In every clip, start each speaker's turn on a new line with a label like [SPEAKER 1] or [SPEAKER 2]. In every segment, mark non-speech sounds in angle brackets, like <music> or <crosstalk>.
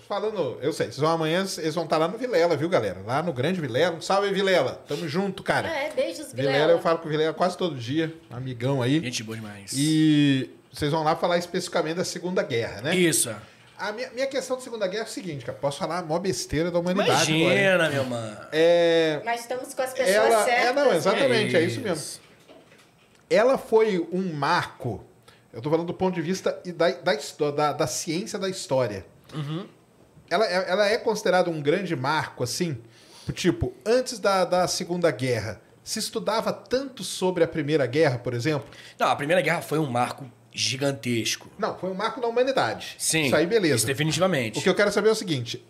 [SPEAKER 1] falando, eu sei, vocês vão amanhã, eles vão estar lá no Vilela, viu, galera? Lá no Grande Vilela. salve, Vilela. Tamo junto, cara. É, beijos, Vilela. Vilela, eu falo com o Vilela quase todo dia, um amigão aí. Gente boa demais. E vocês vão lá falar especificamente da Segunda Guerra, né? Isso. A minha, minha questão da Segunda Guerra é o seguinte, cara. Posso falar a maior besteira da humanidade Imagina, agora. meu mano. É... Mas estamos com as pessoas ela, é, certas. É, não, exatamente, é isso. é isso mesmo. Ela foi um marco... Eu estou falando do ponto de vista da, da, da, da ciência da história. Uhum ela, é, ela é considerada um grande marco, assim? Tipo, antes da, da Segunda Guerra, se estudava tanto sobre a Primeira Guerra, por exemplo? Não, a Primeira Guerra foi um marco gigantesco. Não, foi um marco da humanidade. Sim. Isso aí, beleza. Isso definitivamente. O que eu quero saber é o seguinte: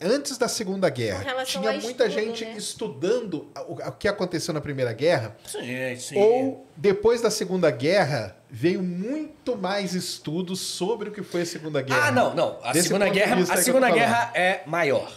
[SPEAKER 1] antes da Segunda Guerra, tinha muita estudo, gente né? estudando o que aconteceu na Primeira Guerra.
[SPEAKER 2] Sim, é, sim. Ou
[SPEAKER 1] depois da Segunda Guerra veio muito mais estudos sobre o que foi a Segunda Guerra. Ah, não, não. A Desse Segunda Guerra, a Segunda Guerra
[SPEAKER 2] é maior.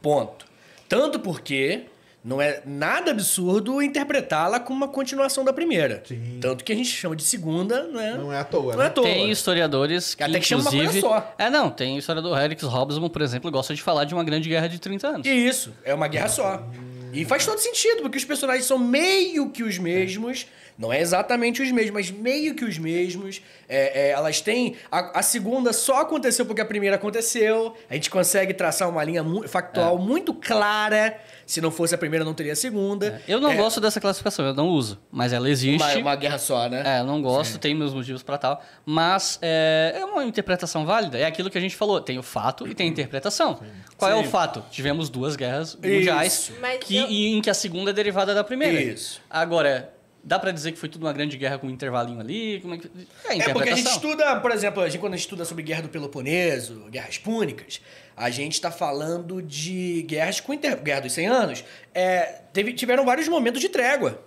[SPEAKER 2] Ponto. Tanto porque não é nada absurdo interpretá-la como uma continuação da primeira. Sim. Tanto que a gente chama de segunda,
[SPEAKER 1] é? Não é à toa, não é né? É à toa. Tem
[SPEAKER 3] historiadores que, Até que chama uma coisa só. É, não. Tem historiador Eric Hobsbawm, por exemplo, gosta de falar de uma grande guerra de 30 anos. Isso. É uma guerra só. E faz todo
[SPEAKER 2] sentido, porque os personagens são meio que os mesmos. Não é exatamente os mesmos, mas meio que os mesmos. É, é, elas têm. A, a, segunda só aconteceu porque a primeira aconteceu. A gente consegue traçar uma linha factual é. muito clara. Se não fosse a primeira, não teria a
[SPEAKER 3] segunda. É. Eu não é. gosto dessa classificação, eu não uso. Mas ela existe. Uma, uma guerra só, né? É, eu não gosto, Sim. tem meus motivos para tal. Mas é, uma interpretação válida. É aquilo que a gente falou: tem o fato e tem a interpretação. Sim. Qual Sim. é o fato? Tivemos duas guerras mundiais que, eu... em que a segunda é derivada da primeira. Isso. Agora, Dá para dizer que foi tudo uma grande guerra com um intervalinho ali? Como é, que... é, é porque a gente
[SPEAKER 2] estuda, por exemplo, a gente, quando a gente estuda sobre guerra do Peloponeso, guerras púnicas, a gente está falando de guerras com inter... guerra dos 100 anos. É, teve, tiveram vários momentos de trégua.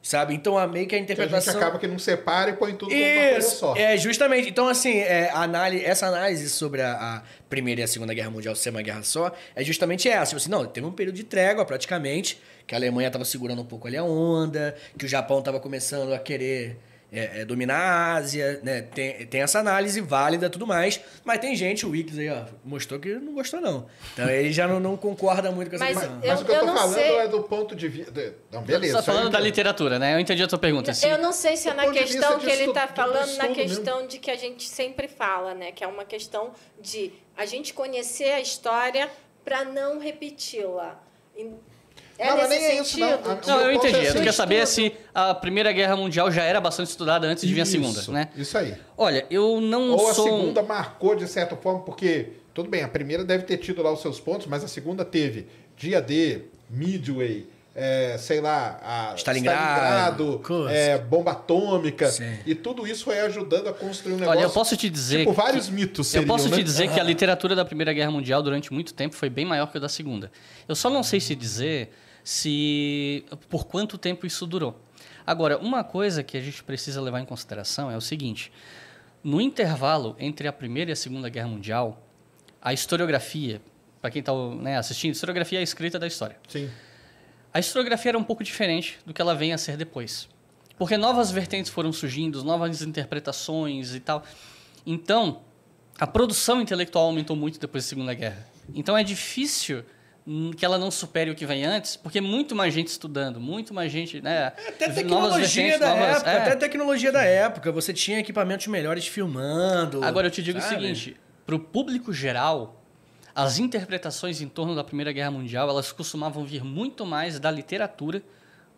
[SPEAKER 2] Sabe? Então, meio que a interpretação... Que a gente acaba que não separa e põe
[SPEAKER 1] tudo Isso. como coisa só.
[SPEAKER 2] É, justamente. Então, assim, é, análise, essa análise sobre a, a, Primeira e a Segunda Guerra Mundial ser uma guerra só é justamente essa. Tipo assim, não, teve um período de trégua, praticamente, que a Alemanha estava segurando um pouco ali a onda, que o Japão estava começando a querer é, é, dominar a Ásia, né? Tem, tem essa análise válida e tudo mais. Mas tem gente, o Wix aí, ó, mostrou que não gostou, não. Então ele já não, não concorda muito com essa mas, Eu,
[SPEAKER 1] mas o que eu, eu tô falando sei. é do ponto de vista. beleza. Você tá falando da então.
[SPEAKER 3] literatura, né? Eu entendi a sua pergunta. Eu, eu assim.
[SPEAKER 1] não sei se é na questão que ele tá está falando, na questão mesmo. de que a gente sempre fala, né? Que é uma questão de a gente conhecer a história para não repeti-la. É não, mas nem é isso, não. Ah, não, eu entendi. tu quer saber
[SPEAKER 3] se a Primeira Guerra Mundial já era bastante estudada antes de vir a Segunda, né?
[SPEAKER 1] Isso aí. Olha, eu não Ou sou... Ou a Segunda marcou, de certa forma, porque... Tudo bem, a primeira deve ter tido lá os seus pontos, mas a segunda teve dia D, Midway, é, sei lá, Stalingrado, Stalingrado é, bomba atômica. Sim. E tudo isso foi ajudando a construir um negócio. Olha, eu posso te dizer. Tipo, que, vários mitos seriam, Eu posso né? te dizer ah. que a ah.
[SPEAKER 3] literatura da Primeira Guerra Mundial, durante muito tempo, foi bem maior que a da Segunda. Eu só não sei se dizer se por quanto tempo isso durou. Agora, uma coisa que a gente precisa levar em consideração é o seguinte: no intervalo entre a Primeira e a Segunda Guerra Mundial, a historiografia, para quem está né, assistindo, historiografia é a escrita da história. Sim. A historiografia era um pouco diferente do que ela vem a ser depois. Porque novas vertentes foram surgindo, novas interpretações e tal. Então, a produção intelectual aumentou muito depois da Segunda Guerra. Então é difícil Hum, que ela não supere o que vem antes, porque muito mais gente estudando, muito mais gente, né? É, até tecnologia da novas, época, é. até
[SPEAKER 2] tecnologia da época, você tinha
[SPEAKER 3] equipamentos melhores filmando. Agora eu te digo sabe? o seguinte, para o público geral, as interpretações em torno da Primeira Guerra Mundial, elas costumavam vir muito mais da literatura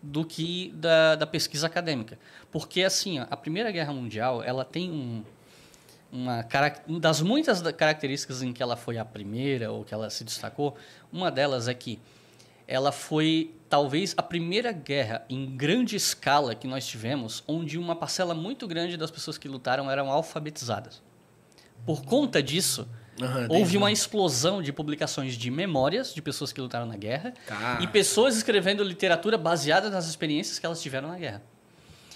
[SPEAKER 3] do que da, da pesquisa acadêmica. Porque, assim, a Primeira Guerra Mundial, ela tem um, uma das muitas características em que ela foi a primeira ou que ela se destacou, uma delas é que ela foi talvez a primeira guerra em grande escala que nós tivemos, onde uma parcela muito grande das pessoas que lutaram eram alfabetizadas. Por conta disso, Houve uma explosão de publicações de memórias de pessoas que lutaram na guerra e pessoas escrevendo literatura baseada nas experiências
[SPEAKER 1] que elas tiveram na guerra.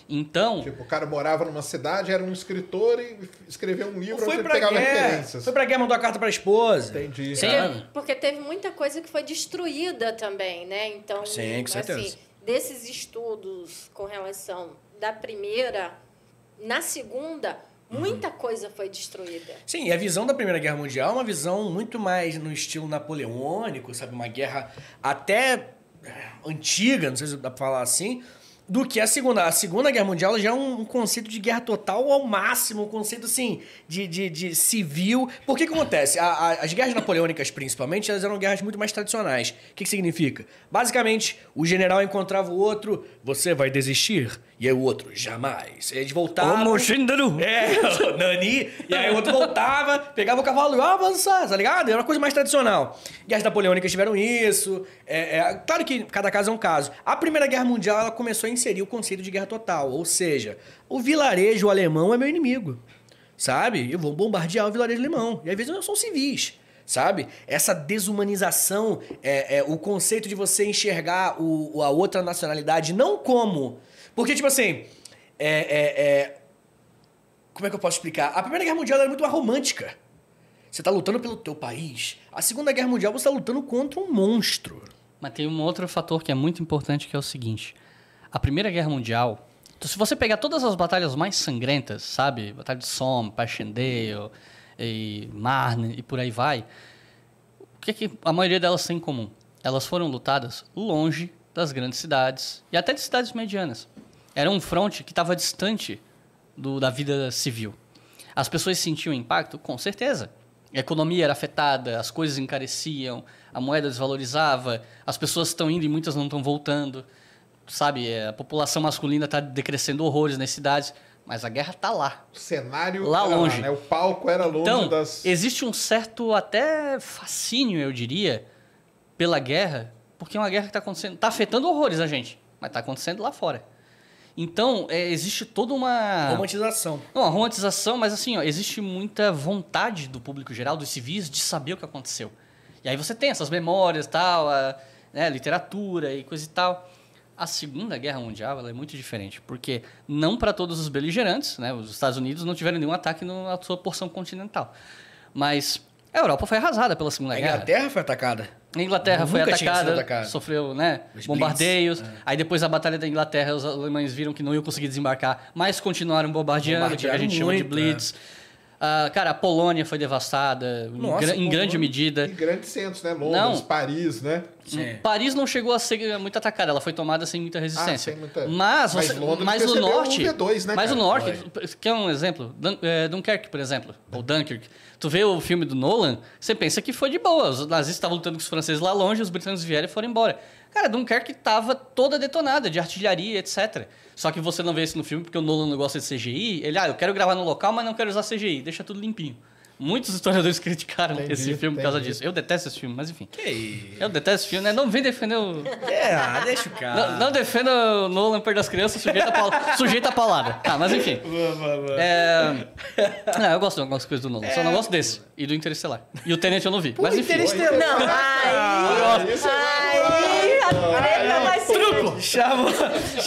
[SPEAKER 1] Então. Tipo, o cara morava numa cidade, era um escritor e escreveu um livro foi onde ele pegava guerra, referências. Foi pra guerra, mandou a carta pra esposa. Entendi. Sim.
[SPEAKER 2] Porque teve muita coisa que foi destruída também, né? Então, Sim, com assim, certeza. Assim, desses estudos com relação da primeira, na segunda, Muita uhum. coisa foi destruída. Sim, e a visão da Primeira Guerra Mundial é uma visão muito mais no estilo napoleônico, sabe? Uma guerra até eh, antiga, não sei se dá pra falar assim, do que a Segunda. A Segunda Guerra Mundial já é um conceito de guerra total ao máximo, um conceito assim, de, de, de civil. Por que, que acontece? A, a, as guerras napoleônicas, principalmente, elas eram guerras muito mais tradicionais. O que, que significa? Basicamente, o general encontrava o outro, você vai desistir? E aí o outro, jamais. E eles voltavam. é, o <laughs> Nani. E aí o outro voltava, pegava o cavalo e ia ah, avançar, tá ligado? Era uma coisa mais tradicional. Guerras napoleônicas tiveram isso. É, é, claro que cada caso é um caso. A Primeira Guerra Mundial ela começou a inserir o conceito de guerra total. Ou seja, o vilarejo alemão é meu inimigo. Sabe? Eu vou bombardear o vilarejo alemão. E às vezes não são civis sabe? Essa desumanização, é, é, o conceito de você enxergar o, a outra nacionalidade não como. Porque, tipo assim, é, é, é, como é que eu posso explicar? A Primeira Guerra Mundial era muito mais romântica. Você está lutando pelo teu país. A Segunda Guerra Mundial você está lutando contra um monstro.
[SPEAKER 3] Mas tem um outro fator que é muito importante que é o seguinte: a Primeira Guerra Mundial, então, se você pegar todas as batalhas mais sangrentas, sabe, batalha de Somme, Passchendaele, e Marne e por aí vai, o que, é que a maioria delas tem em comum? Elas foram lutadas longe das grandes cidades e até de cidades medianas. Era um fronte que estava distante do, da vida civil. As pessoas sentiam impacto? Com certeza. A economia era afetada, as coisas encareciam, a moeda desvalorizava, as pessoas estão indo e muitas não estão voltando. Sabe, eh, a população masculina está decrescendo horrores nas cidades mas a guerra
[SPEAKER 1] está lá. O cenário lá longe. Lá, né? O palco era longe então, das.
[SPEAKER 3] Existe um certo até fascínio, eu diria, pela guerra, porque é uma guerra que está acontecendo. Está afetando horrores a gente, mas está acontecendo lá fora. Então, é, existe toda uma. Romantização. Não, romantização, mas assim, ó, existe muita vontade do público geral, dos civis, de saber o que aconteceu. E aí você tem essas memórias, tal, a, né, literatura e coisa e tal. A Segunda Guerra Mundial é muito diferente, porque não para todos os beligerantes, né? os Estados Unidos não tiveram nenhum ataque na sua porção continental, mas a Europa foi arrasada pela Segunda a Guerra. A Inglaterra foi atacada. A Inglaterra foi atacada, atacada, sofreu né, bombardeios. É. Aí depois da Batalha da Inglaterra, os alemães viram que não iam conseguir desembarcar, mas continuaram bombardeando, que a gente muito, chama de é. Blitz. Uh, cara, a Polônia foi devastada Nossa, em, em grande medida. Em
[SPEAKER 1] grandes centros, né? Londres, não, Paris, né? Sim. É.
[SPEAKER 3] Paris não chegou a ser muito atacada, ela foi tomada sem muita resistência. Ah, sem muita... Mas, você, mas, o norte. Um V2, né, mas cara? o norte, foi. um exemplo, Dun é, Dunkerque, por exemplo, ou Dunkirk. Tu vê o filme do Nolan, você pensa que foi de boa. Os nazistas estavam lutando com os franceses lá longe, os britânicos vieram e foram embora. Cara, Dunkerque tava toda detonada de artilharia, etc. Só que você não vê isso no filme porque o Nolan não gosta de CGI. Ele, ah, eu quero gravar no local, mas não quero usar CGI. Deixa tudo limpinho. Muitos historiadores <laughs> criticaram entendi, esse filme por causa disso. Eu detesto esse filme, mas enfim. Que isso? Eu detesto esse filme, né? Não vem defender o. É, ah, deixa o cara. Não, não defenda o Nolan perto das crianças, sujeita a, pal... <laughs> sujeita a palavra. Tá, ah, mas enfim.
[SPEAKER 2] Vamos, vamos.
[SPEAKER 3] É... Não, é, eu gosto de algumas coisas do Nolan, é... só não é. gosto desse. E do Interestelar. E o Tenet eu não vi. Pô, mas enfim. Interestelar. Não, aí. Ah, aí. A treta vai ser. Truco!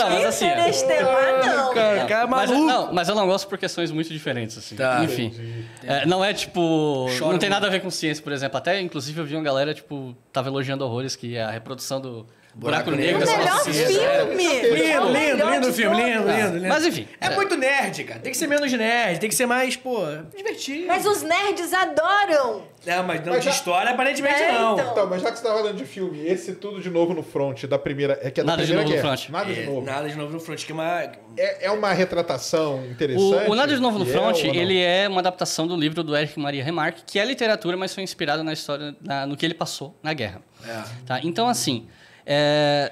[SPEAKER 3] mas assim. Interestelar, não. Cara, cara, é mas, não, mas eu não gosto por questões muito diferentes, assim. Tá. Enfim. Entendi. É, não é tipo tipo, não tem muito. nada a ver com ciência, por exemplo. Até, inclusive, eu vi uma galera, tipo, tava elogiando horrores que é a reprodução do Buraco, Buraco Negro, é o é. melhor filme. Lindo,
[SPEAKER 2] lindo, lindo filme, lindo, lindo, lindo. Mas enfim. É, é, muito nerd, cara. Tem que ser
[SPEAKER 1] menos nerd, tem que ser mais, pô,
[SPEAKER 2] divertido. Mas os nerds adoram. é mas não mas de já... história, aparentemente é, não. Então. então.
[SPEAKER 1] mas já que você tá falando de filme, esse tudo de novo no front da primeira. É que é nada de novo no front. Nada de é, novo. Nada de novo no front, que é uma. É, é uma retratação interessante. O, o Nada de Novo no é Front, ele
[SPEAKER 3] é uma adaptação do livro do Eric Maria Remarque, que é literatura, mas foi inspirado na história, na, no que ele passou na guerra. É. Tá? Então, assim. É,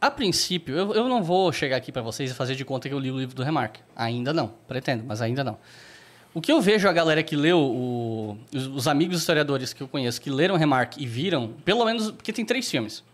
[SPEAKER 3] a princípio, eu, eu não vou chegar aqui para vocês e fazer de conta que eu li o livro do Remarque. Ainda não, pretendo, mas ainda não. O que eu vejo a galera que leu, o, os, os, amigos historiadores que eu conheço que leram Remarque e viram, pelo menos, porque tem três filmes.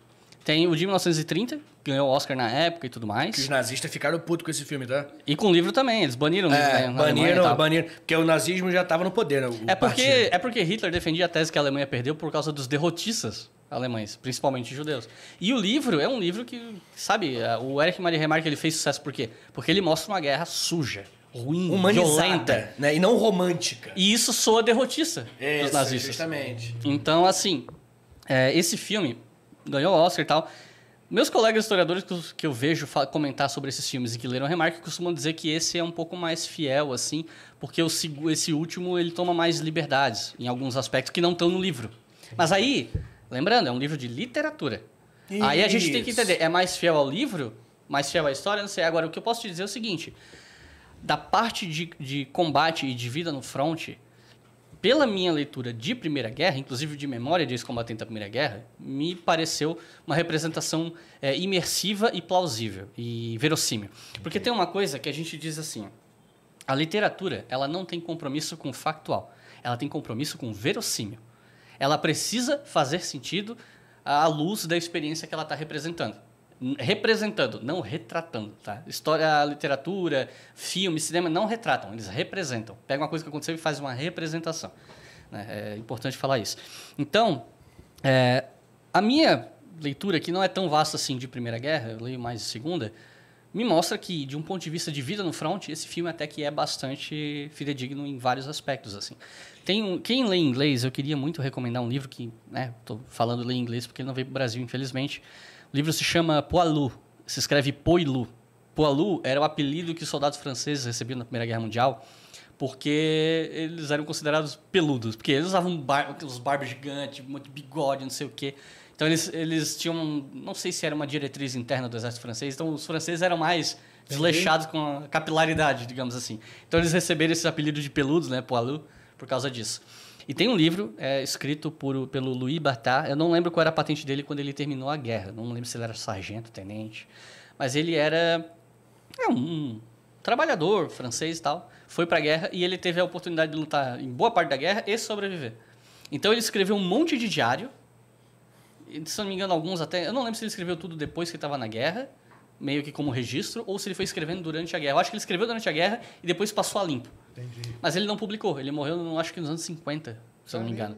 [SPEAKER 3] Tem o de 1930, que ganhou o Oscar na época e tudo mais. Que os
[SPEAKER 2] nazistas ficaram putos com esse filme, tá?
[SPEAKER 3] E com o livro também, eles baniram o livro. É, né, baniram, baniram. Porque o nazismo já estava no poder, né? é, porque, é porque Hitler defendia a tese que a Alemanha perdeu por causa dos derrotistas alemães, principalmente judeus. E o livro é um livro que, sabe, é, o Eric Maria Remarque ele fez sucesso por quê? Porque ele mostra uma guerra suja, ruim, Humanizada, violenta, né? E não romântica. E isso soa derrotista Essa, dos nazistas. Exatamente. Então, assim, é, esse filme ganhou o Oscar e tal. Meus colegas historiadores que eu vejo comentar sobre esses filmes e que leram Remarque costumam dizer que esse é um pouco mais fiel, assim, porque esse último ele toma mais liberdades em alguns aspectos que não estão no livro. Mas aí, Lembrando, é um livro de literatura. Isso. Aí a gente tem que entender, é mais fiel ao livro? Mais fiel à história? Não sei. Agora, o que eu posso te dizer é o seguinte. Da parte de, de combate e de vida no front, pela minha leitura de Primeira Guerra, inclusive de memória de ex-combatente da Primeira Guerra, me pareceu uma representação é, imersiva e plausível e verossímil. Porque okay. tem uma coisa que a gente diz assim, a literatura, ela não tem compromisso com factual, ela tem compromisso com verossímil ela precisa fazer sentido à luz da experiência que ela está representando. Representando, não retratando, tá? História, literatura, filme, cinema não retratam, eles representam. Pega uma coisa que aconteceu e faz uma representação. Né? É importante falar isso. Então, é, a minha leitura, que não é tão vasta assim de Primeira Guerra, eu leio mais de Segunda, me mostra que, de um ponto de vista de vida no front, esse filme até que é bastante fidedigno em vários aspectos, assim. Tem um, quem lê inglês, eu queria muito recomendar um livro que, né, tô falando ler inglês porque ele não veio para o Brasil, infelizmente. O livro se chama Poilu, se escreve Poilu. Poilu era o apelido que os soldados franceses recebiam na Primeira Guerra Mundial, porque eles eram considerados peludos, porque eles usavam bar, aqueles barbas gigantes, um monte de bigode, não sei o quê. Então eles, eles tinham, não sei se era uma diretriz interna do exército francês, então os franceses eram mais desleixados com a capilaridade, digamos assim. Então eles receberam esse apelido de peludos, né, poilu, por causa disso. E tem um livro é, escrito por, pelo Louis Bartat, eu não lembro qual era a patente dele quando ele terminou a guerra, não lembro se ele era sargento, tenente, mas ele era é, um trabalhador francês e tal, foi para a guerra e ele teve a oportunidade de lutar em boa parte da guerra e sobreviver. Então ele escreveu um monte de diário se não me engano, alguns até. Eu não lembro se ele escreveu tudo depois que estava na guerra, meio que como registro, ou se ele foi escrevendo durante a guerra. Eu acho que ele escreveu durante a guerra e depois passou a limpo. Entendi. Mas ele não publicou. Ele morreu, acho que nos anos 50, se não me engano.